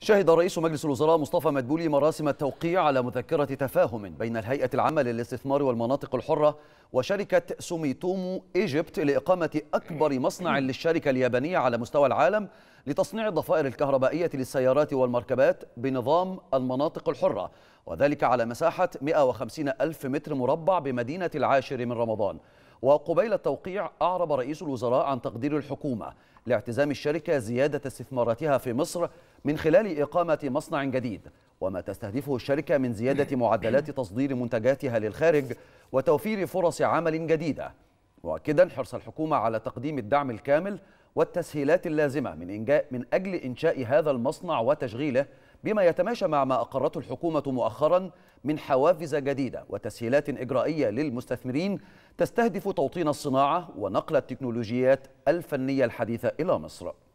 شهد رئيس مجلس الوزراء مصطفى مدبولي مراسم التوقيع على مذكرة تفاهم بين الهيئة العامة للاستثمار والمناطق الحرة وشركة سوميتومو إيجيبت لإقامة أكبر مصنع للشركة اليابانية على مستوى العالم لتصنيع الضفائر الكهربائية للسيارات والمركبات بنظام المناطق الحرة وذلك على مساحة 150 ألف متر مربع بمدينة العاشر من رمضان وقبيل التوقيع أعرب رئيس الوزراء عن تقدير الحكومة لاعتزام الشركة زيادة استثماراتها في مصر من خلال إقامة مصنع جديد وما تستهدفه الشركة من زيادة معدلات تصدير منتجاتها للخارج وتوفير فرص عمل جديدة مؤكدا حرص الحكومة على تقديم الدعم الكامل والتسهيلات اللازمة من, من أجل إنشاء هذا المصنع وتشغيله بما يتماشى مع ما أقرته الحكومة مؤخرا من حوافز جديدة وتسهيلات إجرائية للمستثمرين تستهدف توطين الصناعة ونقل التكنولوجيات الفنية الحديثة إلى مصر